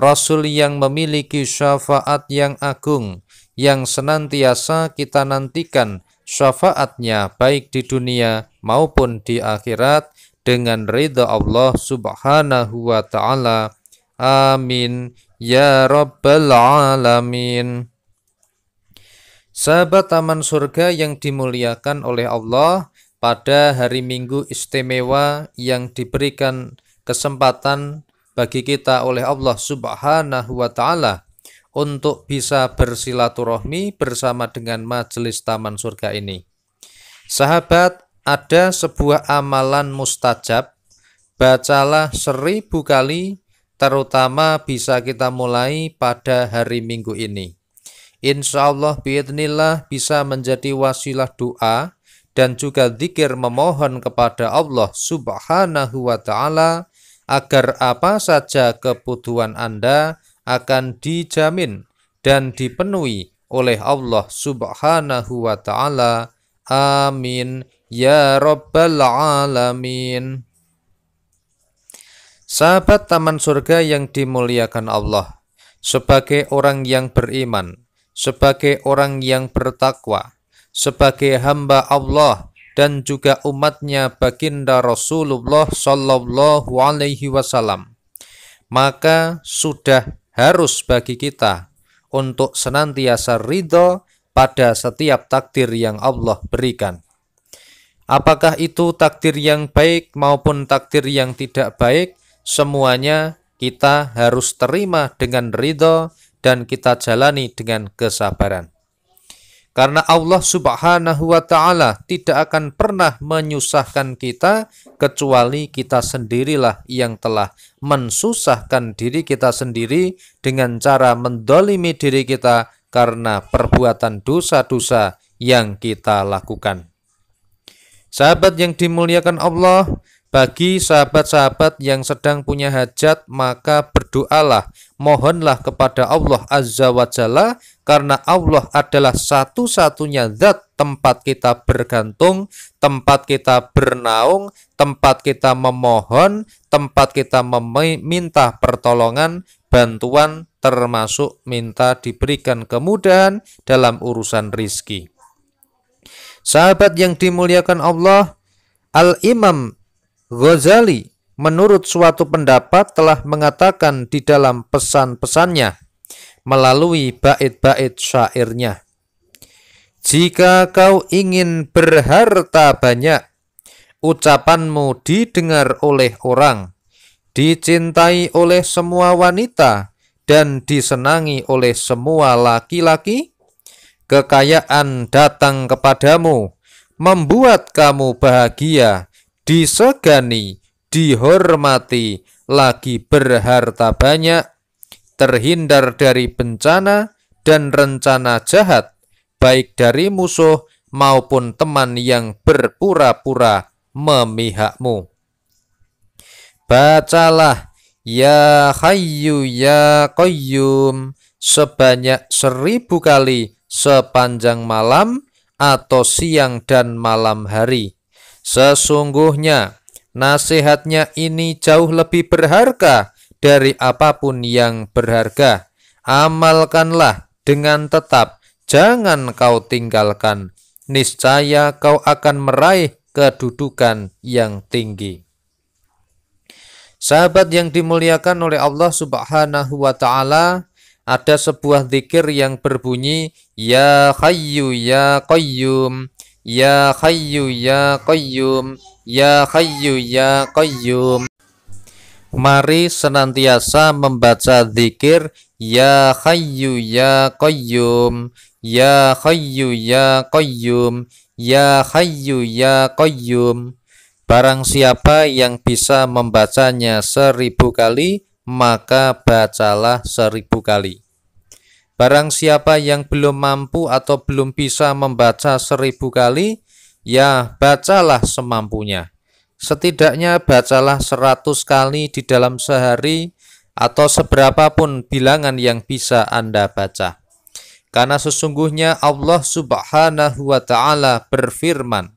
Rasul yang memiliki syafaat yang agung, yang senantiasa kita nantikan syafaatnya baik di dunia maupun di akhirat dengan ridha Allah subhanahu wa ta'ala. Amin. Ya Rabbal Alamin. Sahabat Taman Surga yang dimuliakan oleh Allah, pada hari Minggu istimewa yang diberikan kesempatan bagi kita oleh Allah Subhanahu wa taala untuk bisa bersilaturahmi bersama dengan majelis taman surga ini. Sahabat, ada sebuah amalan mustajab, bacalah seribu kali, terutama bisa kita mulai pada hari Minggu ini. Insya Allah biadnillah bisa menjadi wasilah doa dan juga zikir memohon kepada Allah subhanahu wa ta'ala agar apa saja kebutuhan Anda akan dijamin dan dipenuhi oleh Allah Subhanahu wa taala. Amin ya rabbal alamin. Sahabat taman surga yang dimuliakan Allah, sebagai orang yang beriman, sebagai orang yang bertakwa, sebagai hamba Allah dan juga umatnya baginda Rasulullah Shallallahu Alaihi Wasallam, maka sudah harus bagi kita untuk senantiasa ridho pada setiap takdir yang Allah berikan. Apakah itu takdir yang baik maupun takdir yang tidak baik, semuanya kita harus terima dengan ridho dan kita jalani dengan kesabaran. Karena Allah subhanahu wa ta'ala tidak akan pernah menyusahkan kita kecuali kita sendirilah yang telah mensusahkan diri kita sendiri dengan cara mendolimi diri kita karena perbuatan dosa-dosa yang kita lakukan. Sahabat yang dimuliakan Allah, bagi sahabat-sahabat yang sedang punya hajat, maka berdoalah, mohonlah kepada Allah Azza wa Jalla, karena Allah adalah satu-satunya zat tempat kita bergantung, tempat kita bernaung, tempat kita memohon, tempat kita meminta pertolongan, bantuan, termasuk minta diberikan kemudahan dalam urusan rizki. Sahabat yang dimuliakan Allah, Al-Imam Ghazali menurut suatu pendapat telah mengatakan di dalam pesan-pesannya melalui bait-bait syairnya. Jika kau ingin berharta banyak, ucapanmu didengar oleh orang, dicintai oleh semua wanita, dan disenangi oleh semua laki-laki, kekayaan datang kepadamu, membuat kamu bahagia, disegani, dihormati, lagi berharta banyak, terhindar dari bencana dan rencana jahat, baik dari musuh maupun teman yang berpura-pura memihakmu. Bacalah Ya Hayyu Ya Qayyum sebanyak seribu kali sepanjang malam atau siang dan malam hari Sesungguhnya nasihatnya ini jauh lebih berharga dari apapun yang berharga. Amalkanlah dengan tetap, jangan kau tinggalkan. Niscaya kau akan meraih kedudukan yang tinggi. Sahabat yang dimuliakan oleh Allah Subhanahu wa taala, ada sebuah zikir yang berbunyi ya hayyu ya qayyum Ya Hayyu Ya Qayyum Ya Hayyu Ya Qayyum Mari senantiasa membaca zikir Ya Hayyu Ya Qayyum Ya Hayyu Ya Qayyum Ya Hayyu Ya Qayyum Barang siapa yang bisa membacanya seribu kali maka bacalah seribu kali Barang siapa yang belum mampu atau belum bisa membaca seribu kali, ya bacalah semampunya. Setidaknya bacalah seratus kali di dalam sehari atau seberapapun bilangan yang bisa Anda baca. Karena sesungguhnya Allah subhanahu wa ta'ala berfirman,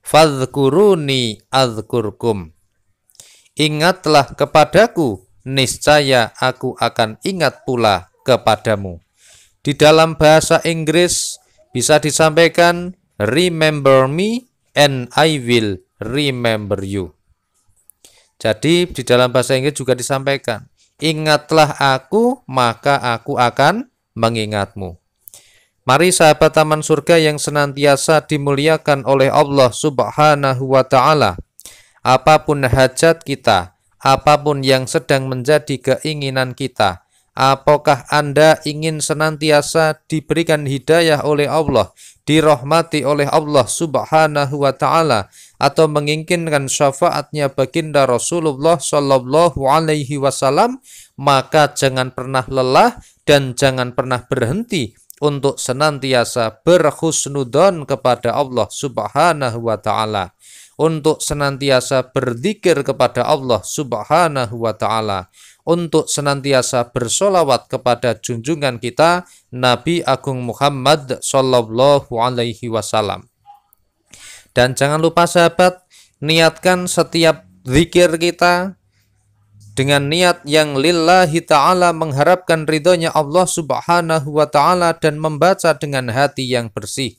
Fadhkuruni adhkurkum. Ingatlah kepadaku, niscaya aku akan ingat pula kepadamu di dalam bahasa Inggris bisa disampaikan remember me and I will remember you. Jadi di dalam bahasa Inggris juga disampaikan, ingatlah aku maka aku akan mengingatmu. Mari sahabat taman surga yang senantiasa dimuliakan oleh Allah Subhanahu wa taala. Apapun hajat kita, apapun yang sedang menjadi keinginan kita, Apakah Anda ingin senantiasa diberikan hidayah oleh Allah, dirahmati oleh Allah Subhanahu wa taala atau menginginkan syafaatnya baginda Rasulullah sallallahu alaihi wasallam, maka jangan pernah lelah dan jangan pernah berhenti untuk senantiasa berhusnudon kepada Allah Subhanahu wa taala untuk senantiasa berzikir kepada Allah Subhanahu wa taala untuk senantiasa bersolawat kepada junjungan kita Nabi Agung Muhammad Sallallahu Alaihi Wasallam. Dan jangan lupa sahabat, niatkan setiap zikir kita dengan niat yang lillahi ta'ala mengharapkan ridhonya Allah subhanahu wa ta'ala dan membaca dengan hati yang bersih.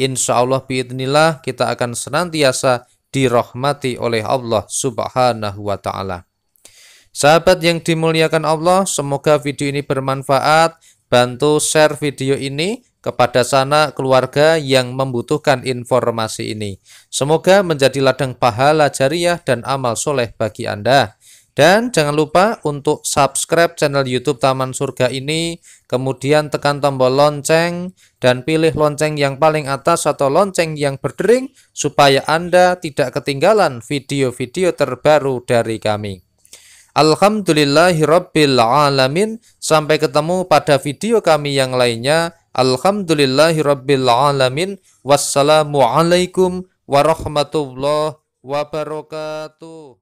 Insya Allah biidnillah kita akan senantiasa dirahmati oleh Allah subhanahu wa ta'ala. Sahabat yang dimuliakan Allah, semoga video ini bermanfaat. Bantu share video ini kepada sana keluarga yang membutuhkan informasi ini. Semoga menjadi ladang pahala jariah dan amal soleh bagi Anda. Dan jangan lupa untuk subscribe channel YouTube Taman Surga ini, kemudian tekan tombol lonceng dan pilih lonceng yang paling atas atau lonceng yang berdering supaya Anda tidak ketinggalan video-video terbaru dari kami. Alhamdulillahi Rabbil Alamin. Sampai ketemu pada video kami yang lainnya. Alhamdulillahi Rabbil Alamin. Wassalamualaikum warahmatullahi wabarakatuh.